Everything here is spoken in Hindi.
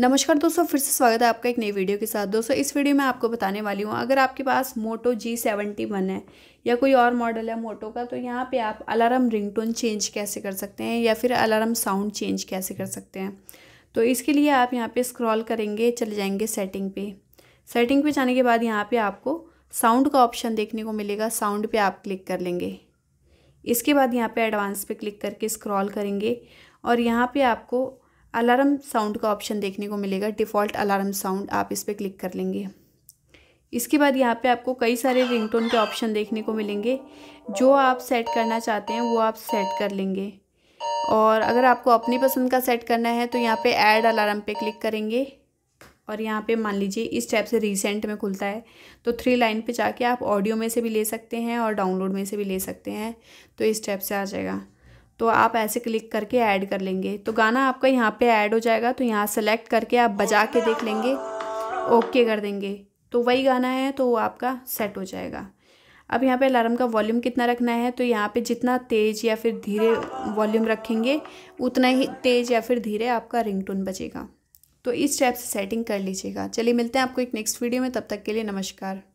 नमस्कार दोस्तों फिर से स्वागत है आपका एक नई वीडियो के साथ दोस्तों इस वीडियो में आपको बताने वाली हूँ अगर आपके पास मोटो जी सेवेंटी वन है या कोई और मॉडल है मोटो का तो यहाँ पे आप अलार्म रिंगटोन चेंज कैसे कर सकते हैं या फिर अलार्म साउंड चेंज कैसे कर सकते हैं तो इसके लिए आप यहाँ पर स्क्रॉल करेंगे चले जाएंगे सेटिंग पे सेटिंग पे जाने के बाद यहाँ पर आपको साउंड का ऑप्शन देखने को मिलेगा साउंड पर आप क्लिक कर लेंगे इसके बाद यहाँ पर एडवांस पर क्लिक करके स्क्रॉल करेंगे और यहाँ पर आपको अलार्म साउंड का ऑप्शन देखने को मिलेगा डिफ़ॉल्ट अलार्म साउंड आप इस पर क्लिक कर लेंगे इसके बाद यहाँ पे आपको कई सारे रिंगटोन के ऑप्शन देखने को मिलेंगे जो आप सेट करना चाहते हैं वो आप सेट कर लेंगे और अगर आपको अपनी पसंद का सेट करना है तो यहाँ पे ऐड अलार्म पे क्लिक करेंगे और यहाँ पे मान लीजिए इस टाइप से रिसेंट में खुलता है तो थ्री लाइन पे जाके आप ऑडियो में से भी ले सकते हैं और डाउनलोड में से भी ले सकते हैं तो इस टाइप से आ जाएगा तो आप ऐसे क्लिक करके ऐड कर लेंगे तो गाना आपका यहाँ पे ऐड हो जाएगा तो यहाँ सेलेक्ट करके आप बजा के देख लेंगे ओके कर देंगे तो वही गाना है तो वो आपका सेट हो जाएगा अब यहाँ पे अलार्म का वॉल्यूम कितना रखना है तो यहाँ पे जितना तेज़ या फिर धीरे वॉल्यूम रखेंगे उतना ही तेज़ या फिर धीरे आपका रिंग बजेगा तो इस टाइप से सेटिंग कर लीजिएगा चलिए मिलते हैं आपको एक नेक्स्ट वीडियो में तब तक के लिए नमस्कार